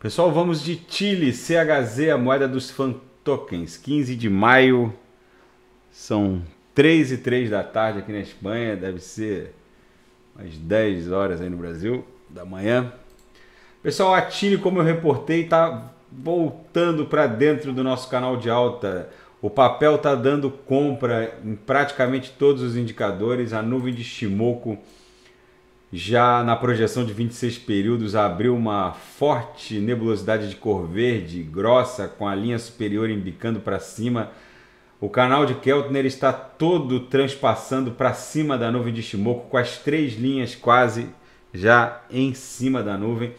Pessoal, vamos de Chile, CHZ, a moeda dos fan tokens. 15 de maio, são 3 e 3 da tarde aqui na Espanha, deve ser umas 10 horas aí no Brasil da manhã. Pessoal, a Chile, como eu reportei, está voltando para dentro do nosso canal de alta. O papel está dando compra em praticamente todos os indicadores. A nuvem de Shimoku já na projeção de 26 períodos, abriu uma forte nebulosidade de cor verde, grossa, com a linha superior embicando para cima. O canal de Keltner está todo transpassando para cima da nuvem de Shimoku, com as três linhas quase já em cima da nuvem.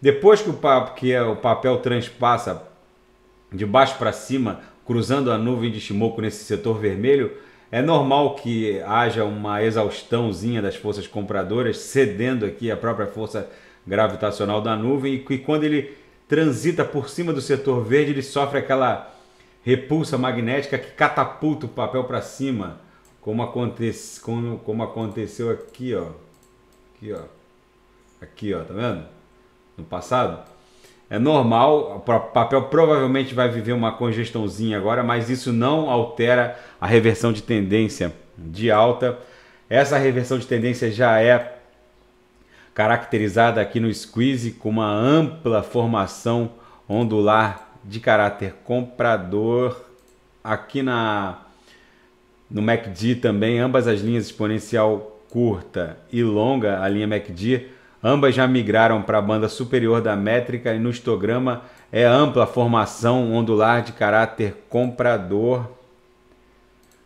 Depois que o, que é, o papel transpassa de baixo para cima, cruzando a nuvem de Shimoku nesse setor vermelho, é normal que haja uma exaustãozinha das forças compradoras, cedendo aqui a própria força gravitacional da nuvem, e que quando ele transita por cima do setor verde, ele sofre aquela repulsa magnética que catapulta o papel para cima, como, aconte como, como aconteceu aqui, ó. Aqui, ó. Aqui, ó, tá vendo? No passado. É normal, o papel provavelmente vai viver uma congestãozinha agora, mas isso não altera a reversão de tendência de alta. Essa reversão de tendência já é caracterizada aqui no squeeze com uma ampla formação ondular de caráter comprador aqui na no MACD também, ambas as linhas exponencial curta e longa, a linha MACD Ambas já migraram para a banda superior da métrica e no histograma é ampla formação ondular de caráter comprador.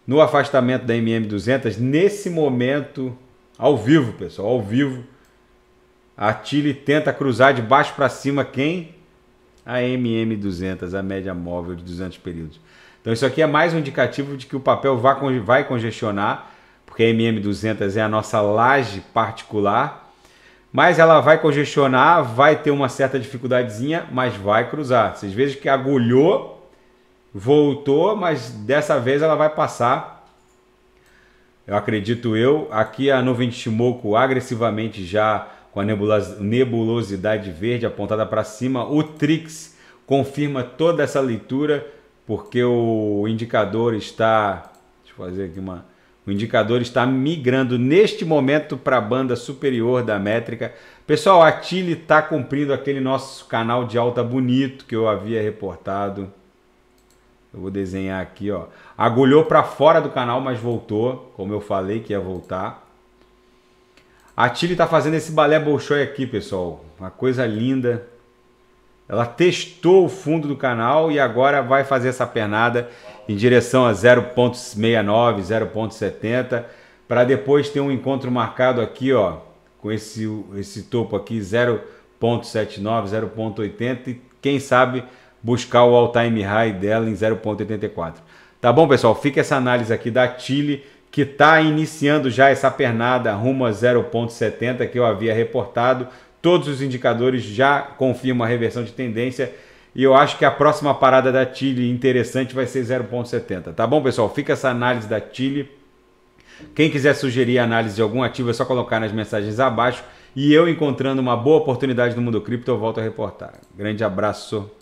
No afastamento da MM200, nesse momento, ao vivo, pessoal, ao vivo, a Chile tenta cruzar de baixo para cima quem? A MM200, a média móvel de 200 períodos. Então isso aqui é mais um indicativo de que o papel vai congestionar, porque a MM200 é a nossa laje particular, mas ela vai congestionar, vai ter uma certa dificuldadezinha, mas vai cruzar. Vocês vejam que agulhou, voltou, mas dessa vez ela vai passar. Eu acredito eu, aqui a nuvem de Shimoku agressivamente já com a nebulosidade verde apontada para cima, o Trix confirma toda essa leitura porque o indicador está, deixa eu fazer aqui uma o indicador está migrando neste momento para a banda superior da métrica. Pessoal, a Tilly está cumprindo aquele nosso canal de alta bonito que eu havia reportado. Eu vou desenhar aqui, ó. Agulhou para fora do canal, mas voltou, como eu falei que ia voltar. A Tilly está fazendo esse balé bolshoi aqui, pessoal. Uma coisa linda. Ela testou o fundo do canal e agora vai fazer essa pernada em direção a 0.69, 0.70, para depois ter um encontro marcado aqui, ó, com esse, esse topo aqui 0.79, 0.80 e quem sabe buscar o all-time high dela em 0.84. Tá bom, pessoal? Fica essa análise aqui da Chile, que está iniciando já essa pernada rumo a 0.70 que eu havia reportado todos os indicadores já confirmam a reversão de tendência. E eu acho que a próxima parada da Chile interessante vai ser 0,70. Tá bom, pessoal? Fica essa análise da Chile. Quem quiser sugerir análise de algum ativo é só colocar nas mensagens abaixo. E eu encontrando uma boa oportunidade no mundo cripto, eu volto a reportar. Grande abraço.